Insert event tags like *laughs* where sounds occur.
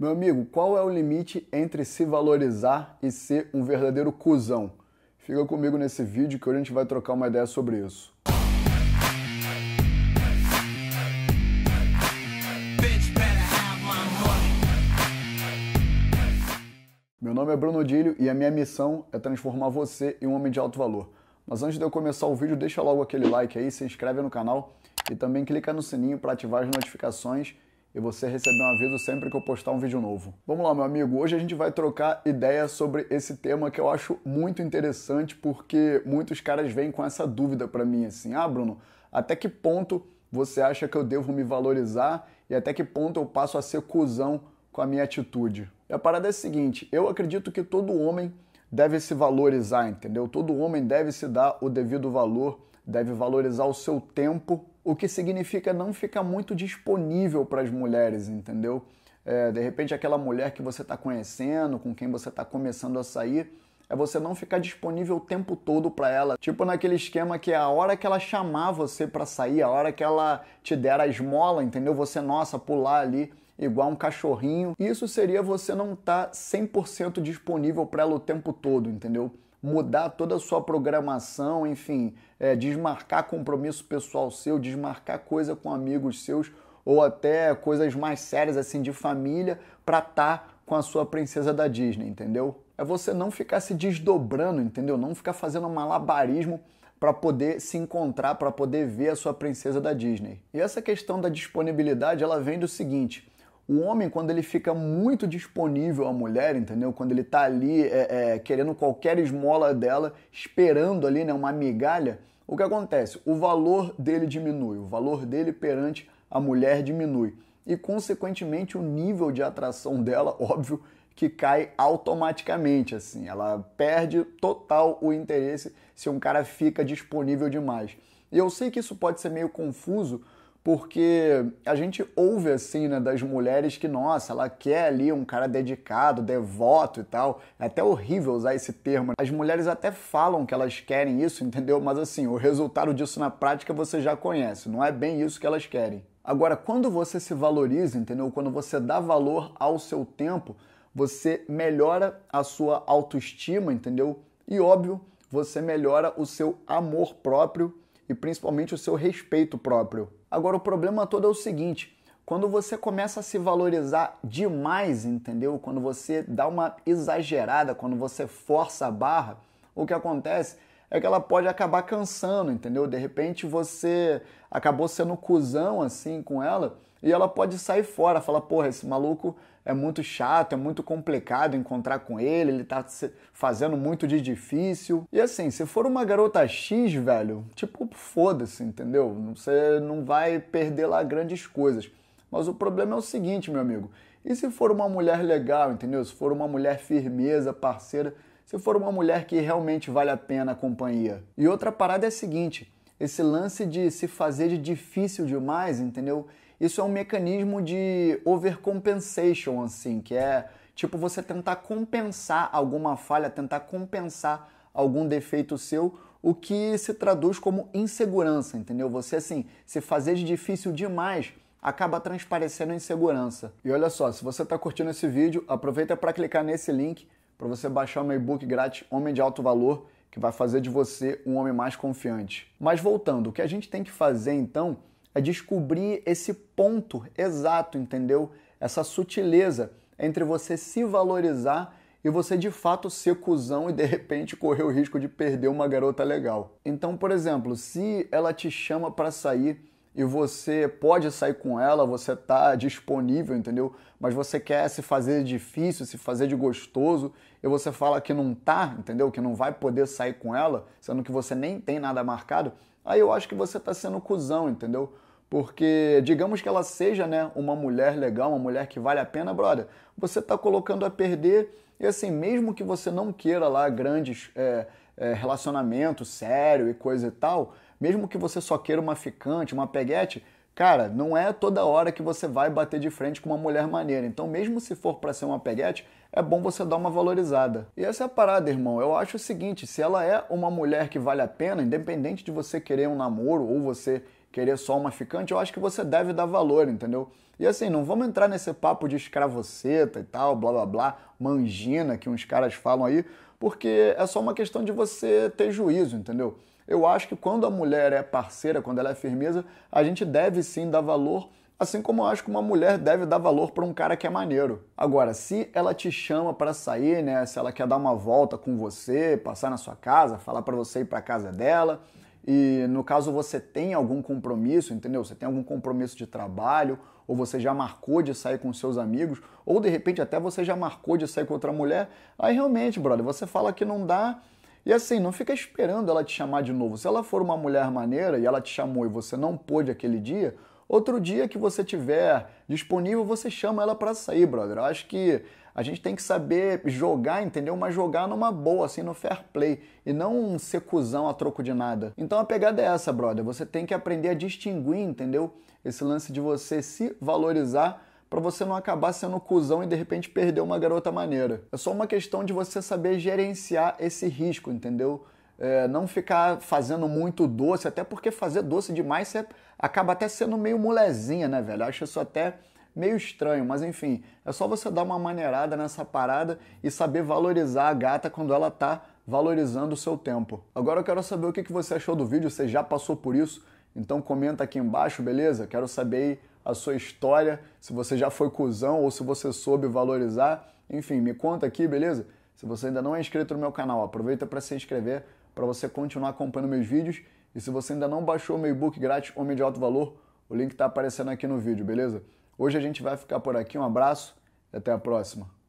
Meu amigo, qual é o limite entre se valorizar e ser um verdadeiro cuzão? Fica comigo nesse vídeo que hoje a gente vai trocar uma ideia sobre isso. Meu nome é Bruno Dílio e a minha missão é transformar você em um homem de alto valor. Mas antes de eu começar o vídeo, deixa logo aquele like aí, se inscreve no canal e também clica no sininho para ativar as notificações e você receber um aviso sempre que eu postar um vídeo novo. Vamos lá, meu amigo, hoje a gente vai trocar ideias sobre esse tema que eu acho muito interessante porque muitos caras vêm com essa dúvida para mim assim: "Ah, Bruno, até que ponto você acha que eu devo me valorizar e até que ponto eu passo a ser cuzão com a minha atitude?" E a parada é a seguinte, eu acredito que todo homem deve se valorizar, entendeu? Todo homem deve se dar o devido valor, deve valorizar o seu tempo o que significa não ficar muito disponível para as mulheres, entendeu? É, de repente, aquela mulher que você está conhecendo, com quem você está começando a sair, é você não ficar disponível o tempo todo para ela. Tipo naquele esquema que é a hora que ela chamar você para sair, a hora que ela te der a esmola, entendeu? Você, nossa, pular ali igual um cachorrinho. Isso seria você não estar tá 100% disponível para ela o tempo todo, entendeu? mudar toda a sua programação, enfim, é, desmarcar compromisso pessoal seu, desmarcar coisa com amigos seus ou até coisas mais sérias assim de família para estar tá com a sua princesa da Disney, entendeu? É você não ficar se desdobrando, entendeu? Não ficar fazendo malabarismo para poder se encontrar, para poder ver a sua princesa da Disney. E essa questão da disponibilidade, ela vem do seguinte: o homem, quando ele fica muito disponível à mulher, entendeu? Quando ele tá ali é, é, querendo qualquer esmola dela, esperando ali, né, uma migalha, o que acontece? O valor dele diminui, o valor dele perante a mulher diminui. E, consequentemente, o nível de atração dela, *laughs* óbvio, que cai automaticamente, assim. Ela perde total o interesse se um cara fica disponível demais. E eu sei que isso pode ser meio confuso, porque a gente ouve assim, né, das mulheres que, nossa, ela quer ali um cara dedicado, devoto e tal. É até horrível usar esse termo. As mulheres até falam que elas querem isso, entendeu? Mas assim, o resultado disso na prática você já conhece. Não é bem isso que elas querem. Agora, quando você se valoriza, entendeu? Quando você dá valor ao seu tempo, você melhora a sua autoestima, entendeu? E óbvio, você melhora o seu amor próprio e principalmente o seu respeito próprio. Agora o problema todo é o seguinte, quando você começa a se valorizar demais, entendeu? Quando você dá uma exagerada, quando você força a barra, o que acontece é que ela pode acabar cansando, entendeu? De repente você acabou sendo cuzão assim com ela, e ela pode sair fora, falar, porra, esse maluco é muito chato, é muito complicado encontrar com ele, ele tá fazendo muito de difícil. E assim, se for uma garota X, velho, tipo, foda-se, entendeu? Você não vai perder lá grandes coisas. Mas o problema é o seguinte, meu amigo. E se for uma mulher legal, entendeu? Se for uma mulher firmeza, parceira, se for uma mulher que realmente vale a pena a companhia. E outra parada é a seguinte: esse lance de se fazer de difícil demais, entendeu? Isso é um mecanismo de overcompensation, assim, que é tipo você tentar compensar alguma falha, tentar compensar algum defeito seu, o que se traduz como insegurança, entendeu? Você, assim, se fazer de difícil demais acaba transparecendo insegurança. E olha só, se você está curtindo esse vídeo, aproveita para clicar nesse link para você baixar o meu e-book grátis Homem de Alto Valor, que vai fazer de você um homem mais confiante. Mas voltando, o que a gente tem que fazer então é descobrir esse ponto exato, entendeu? Essa sutileza entre você se valorizar e você de fato ser cuzão e de repente correr o risco de perder uma garota legal. Então, por exemplo, se ela te chama para sair e você pode sair com ela, você tá disponível, entendeu? Mas você quer se fazer difícil, se fazer de gostoso, e você fala que não tá, entendeu? Que não vai poder sair com ela, sendo que você nem tem nada marcado, aí eu acho que você está sendo cuzão, entendeu? Porque, digamos que ela seja né, uma mulher legal, uma mulher que vale a pena, brother, você está colocando a perder. E assim, mesmo que você não queira lá grandes é, é, sério e coisa e tal, mesmo que você só queira uma ficante, uma peguete, Cara, não é toda hora que você vai bater de frente com uma mulher maneira. Então, mesmo se for para ser uma peguete, é bom você dar uma valorizada. E essa é a parada, irmão. Eu acho o seguinte: se ela é uma mulher que vale a pena, independente de você querer um namoro ou você querer só uma ficante, eu acho que você deve dar valor, entendeu? E assim, não vamos entrar nesse papo de escravoceta e tal, blá blá blá, mangina que uns caras falam aí, porque é só uma questão de você ter juízo, entendeu? Eu acho que quando a mulher é parceira, quando ela é firmeza, a gente deve sim dar valor, assim como eu acho que uma mulher deve dar valor para um cara que é maneiro. Agora, se ela te chama para sair, né, se ela quer dar uma volta com você, passar na sua casa, falar para você ir para casa dela, e no caso você tem algum compromisso, entendeu? Você tem algum compromisso de trabalho ou você já marcou de sair com seus amigos, ou de repente até você já marcou de sair com outra mulher, aí realmente, brother, você fala que não dá. E assim, não fica esperando ela te chamar de novo. Se ela for uma mulher maneira e ela te chamou e você não pôde aquele dia, Outro dia que você tiver disponível, você chama ela para sair, brother. Eu acho que a gente tem que saber jogar, entendeu? Mas jogar numa boa, assim, no fair play. E não um cuzão a troco de nada. Então a pegada é essa, brother. Você tem que aprender a distinguir, entendeu? Esse lance de você se valorizar para você não acabar sendo cuzão e de repente perder uma garota maneira. É só uma questão de você saber gerenciar esse risco, entendeu? é, não ficar fazendo muito doce, até porque fazer doce demais você acaba até sendo meio molezinha, né, velho? acho isso até meio estranho, mas enfim, é só você dar uma maneirada nessa parada e saber valorizar a gata quando ela tá valorizando o seu tempo. Agora eu quero saber o que você achou do vídeo, você já passou por isso? Então comenta aqui embaixo, beleza? Quero saber a sua história, se você já foi cuzão ou se você soube valorizar. Enfim, me conta aqui, beleza? Se você ainda não é inscrito no meu canal, aproveita para se inscrever para você continuar acompanhando meus vídeos. E se você ainda não baixou meu e-book grátis Homem de Alto Valor, o link está aparecendo aqui no vídeo, beleza? Hoje a gente vai ficar por aqui. Um abraço e até a próxima.